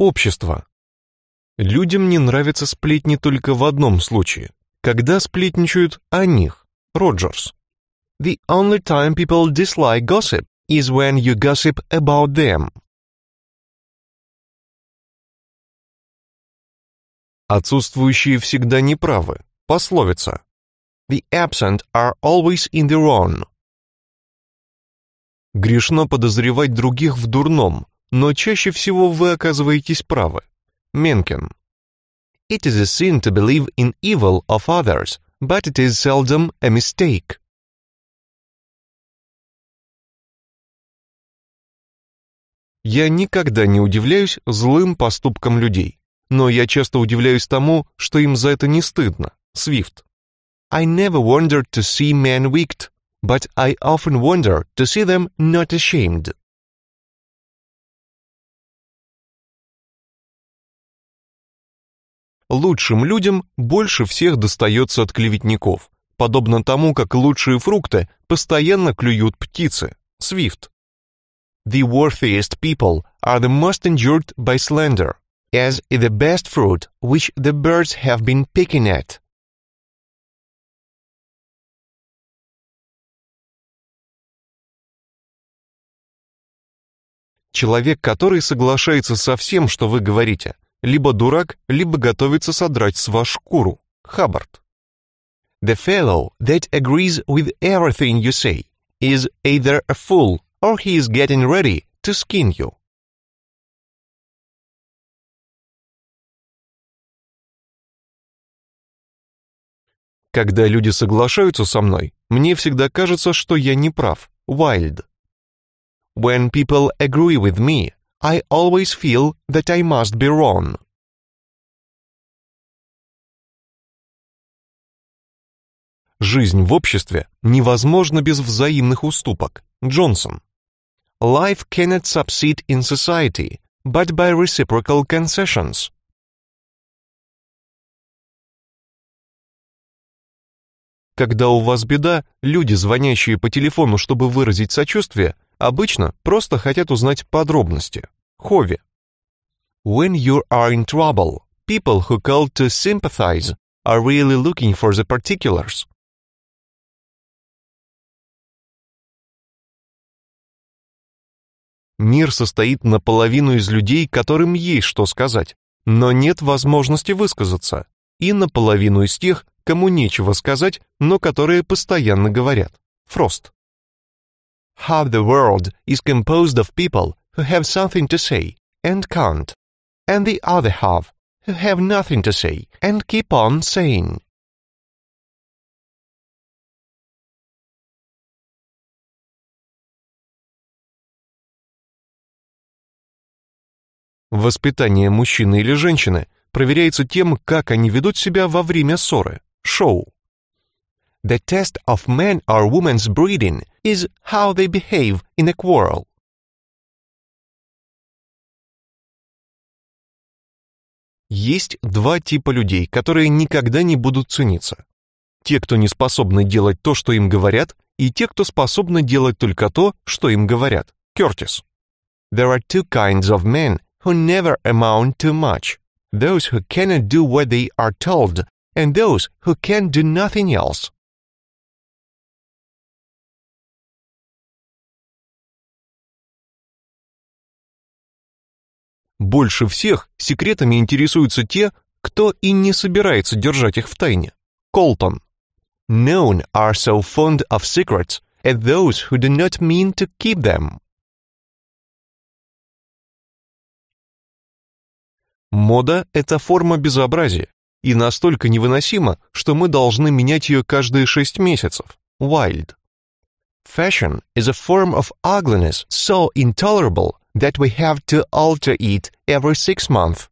Общество. Людям не нравятся сплетни только в одном случае, когда сплетничают о них. Роджерс. The only time people dislike gossip is when you gossip about them. Отсутствующие всегда неправы. Пословица. The absent are always in the wrong. Грешно подозревать других в дурном, но чаще всего вы оказываетесь правы. Менкин. It is a sin to believe in evil of others, but it is seldom a mistake. Я никогда не удивляюсь злым поступкам людей, но я часто удивляюсь тому, что им за это не стыдно. Свифт. I never wondered to see men wicked, but I often wonder to see them not ashamed. лучшим людям больше всех достается от клеветников, подобно тому, как лучшие фрукты постоянно клюют птицы. Свифт. The worthiest people are the most endured by slander, as is the best fruit which the birds have been picking at. Человек, который соглашается со всем, что вы говорите – либо дурак, либо готовится содрать с вас шкуру. Хаббард. The fellow that agrees with everything you say is either a fool or he is getting ready to skin you. Когда люди соглашаются со мной, мне всегда кажется, что я не прав. Wild. When people agree with me, I always feel that I must be wrong. Жизнь в обществе невозможна без взаимных уступок. Джонсон. Life cannot subsist in society, but by reciprocal concessions. Когда у вас беда, люди, звонящие по телефону, чтобы выразить сочувствие – Обычно просто хотят узнать подробности. Хови. When you are in trouble, people who call to sympathize are really looking for the particulars. Мир состоит наполовину из людей, которым есть что сказать, но нет возможности высказаться, и наполовину из тех, кому нечего сказать, но которые постоянно говорят. Фрост. Half the world is composed of people who have something to say and can't, and the other half who have nothing to say and keep on saying. Воспитание мужчины или женщины проверяется тем, как они ведут себя во время ссоры. Шоу. The test of men or women's breeding is how they behave in a quarrel. Есть два типа людей, которые никогда не будут цениться. Те, кто не способны делать то, что им говорят, и те, кто способны делать только то, что им говорят. Кертис. There are two kinds of men who never amount to much. Those who cannot do what they are told, and those who can do nothing else. Больше всех секретами интересуются те, кто и не собирается держать их в тайне. Колтон. Known are so fond of secrets as those who do not mean to keep them. Мода – это форма безобразия и настолько невыносима, что мы должны менять ее каждые шесть месяцев. Wild. Fashion is a form of ugliness so intolerable that we have to alter it every six months.